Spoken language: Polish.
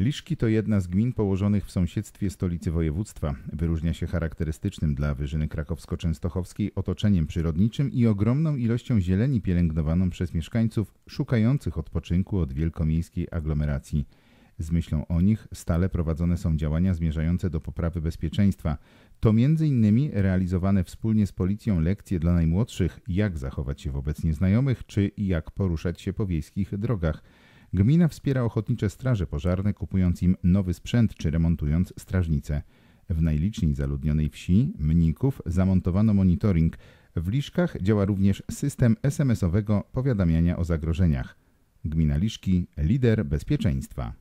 Liszki to jedna z gmin położonych w sąsiedztwie stolicy województwa. Wyróżnia się charakterystycznym dla Wyżyny Krakowsko-Częstochowskiej otoczeniem przyrodniczym i ogromną ilością zieleni pielęgnowaną przez mieszkańców szukających odpoczynku od wielkomiejskiej aglomeracji. Z myślą o nich stale prowadzone są działania zmierzające do poprawy bezpieczeństwa. To m.in. realizowane wspólnie z policją lekcje dla najmłodszych, jak zachować się wobec nieznajomych czy jak poruszać się po wiejskich drogach. Gmina wspiera ochotnicze straże pożarne, kupując im nowy sprzęt czy remontując strażnice. W najliczniej zaludnionej wsi, Mników, zamontowano monitoring. W Liszkach działa również system SMS-owego powiadamiania o zagrożeniach. Gmina Liszki, lider bezpieczeństwa.